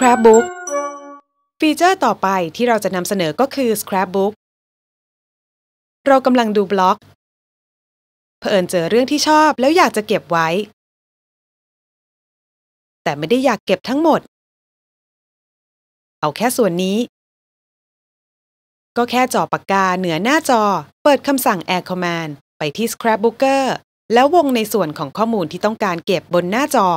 Scrapbook ฟีเจอร์ต่อไปที่เราจะนำเสนอก็คือ Scrapbook เรากำลังดูบล็อก เผอิญเจอเรื่องที่ชอบแล้วอยากจะเก็บไว้ แต่ไม่ได้อยากเก็บทั้งหมด เอาแค่ส่วนนี้ ก็แค่จ่อปากกาเหนือหน้าจอ เปิดคำสั่ง Air Command ไปที่ Scrapbooker แล้ววงในส่วนของข้อมูลที่ต้องการเก็บบนหน้าจอ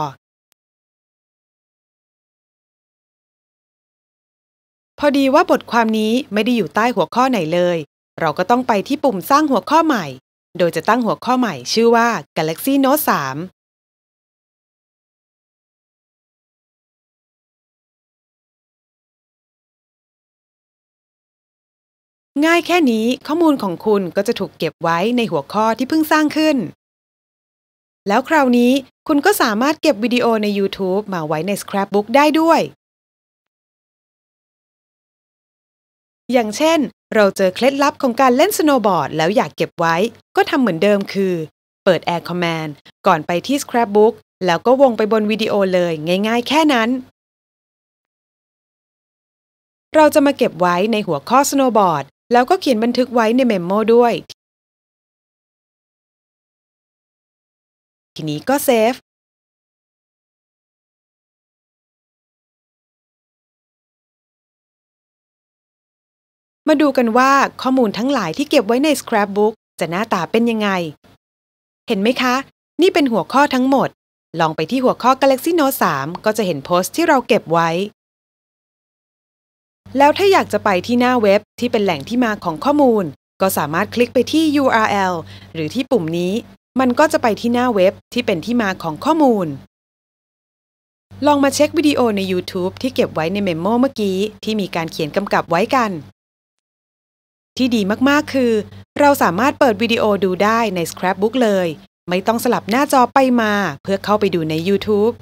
พอดีว่าบทความนี้ไม่ได้อยู่ใต้หัวข้อไหนเลย เราก็ต้องไปที่ปุ่มสร้างหัวข้อใหม่ โดยจะตั้งหัวข้อใหม่ชื่อว่า Galaxy Note 3 ง่ายแค่นี้ข้อมูลของคุณก็จะถูกเก็บไว้ในหัวข้อที่เพิ่งสร้างขึ้น แล้วคราวนี้คุณก็สามารถเก็บวิดีโอใน YouTube มาไว้ใน Scrapbook ได้ด้วยอย่างเช่น เราเจอเคล็ดลับของการเล่นสโนว์บอร์ดแล้วอยากเก็บไว้ ก็ทำเหมือนเดิมคือ เปิด Air Command ก่อนไปที่ Scrapbook แล้วก็วงไปบนวิดีโอเลยง่ายๆแค่นั้น เราจะมาเก็บไว้ในหัวข้อสโนว์บอร์ดแล้วก็เขียนบันทึกไว้ในเมมโมด้วย ทีนี้ก็เซฟมาดูกันว่าข้อมูลทั้งหลายที่เก็บไว้ใน Scrapbook จะหน้าตาเป็นยังไง เห็นไหมคะ นี่เป็นหัวข้อทั้งหมด ลองไปที่หัวข้อ Galaxy Note 3 ก็จะเห็นโพสต์ที่เราเก็บไว้ แล้วถ้าอยากจะไปที่หน้าเว็บที่เป็นแหล่งที่มาของข้อมูล ก็สามารถคลิกไปที่ URL หรือที่ปุ่มนี้ มันก็จะไปที่หน้าเว็บที่เป็นที่มาของข้อมูล ลองมาเช็ควิดีโอใน YouTube ที่เก็บไว้ในเมมโมเมื่อกี้ที่มีการเขียนกำกับไว้กันที่ดีมากๆ คือ เราสามารถเปิดวิดีโอดูได้ใน Scrapbook เลย ไม่ต้องสลับหน้าจอไปมา เพื่อเข้าไปดูใน YouTube